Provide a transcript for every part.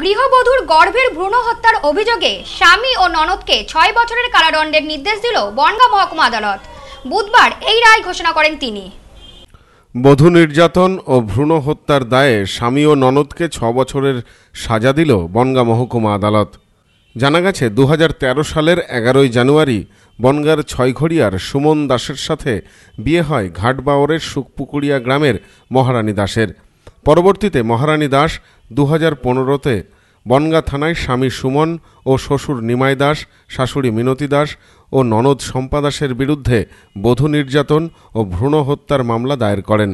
গৃহবধূর গর্ভের ভ্রূণ হত্যার অভিযোগে স্বামী ও ননদকে ছয় বছরের কারাদণ্ডের নির্দেশ দিল বনগা মহকুমা আদালত বুধবার এই রায় ঘোষণা করেন তিনি বধূ নির্যাতন ও ভ্রূণ হত্যার দায়ে স্বামী ও ননদকে ছ বছরের সাজা দিল বনগা মহকুমা আদালত জানা গেছে দু সালের এগারোই জানুয়ারি বনগার ছয়ঘড়িয়ার সুমন দাসের সাথে বিয়ে হয় ঘাটবাওয়ারের সুকপুকুরিয়া গ্রামের মহারানী দাসের পরবর্তীতে মহারানী দাস দু হাজার পনেরোতে বনগা থানায় স্বামী সুমন ও শ্বশুর নিমাই দাস শাশুড়ি মিনতি দাস ও ননদ শম্পা দাসের বিরুদ্ধে বধূ নির্যাতন ও ভ্রূণ হত্যার মামলা দায়ের করেন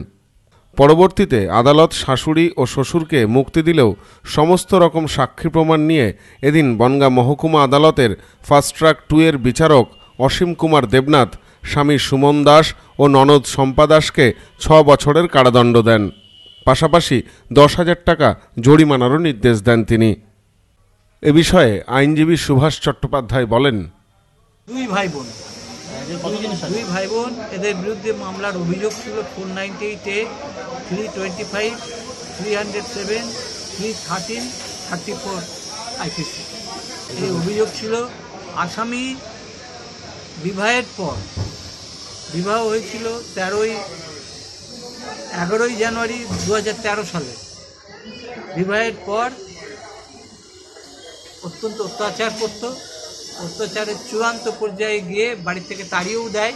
পরবর্তীতে আদালত শাশুড়ি ও শ্বশুরকে মুক্তি দিলেও সমস্ত রকম সাক্ষী প্রমাণ নিয়ে এদিন বনগা মহকুমা আদালতের ফাস্ট টু এর বিচারক অসীম কুমার দেবনাথ স্বামী সুমন দাস ও ননদ শম্পা দাসকে ছ বছরের কারাদণ্ড দেন পাশাপাশি দশ হাজার টাকা জরিমানারও নির্দেশ দেন তিনি এ বিষয়ে আইনজীবী সুভাষ চট্টোপাধ্যায় বলেন দুই ভাই বোন দুই ভাই বোন এদের বিরুদ্ধে মামলার অভিযোগ ছিল four ninety eight A three twenty five three hundred seven three thirteen thirty four IPC এই অভিযোগ ছিল আসামি বিবাহের পর বিবাহ হয়েছিল তেরোই এগারোই জানুয়ারি দু সালে বিবাহের পর অত্যন্ত অত্যাচার করত অত্যাচারের চূড়ান্ত পর্যায়ে গিয়ে বাড়ি থেকে তাড়িয়েও দেয়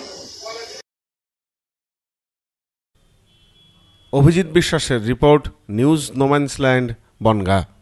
অভিজিৎ বিশ্বাসের রিপোর্ট নিউজ নোম্যান্সল্যান্ড বনগা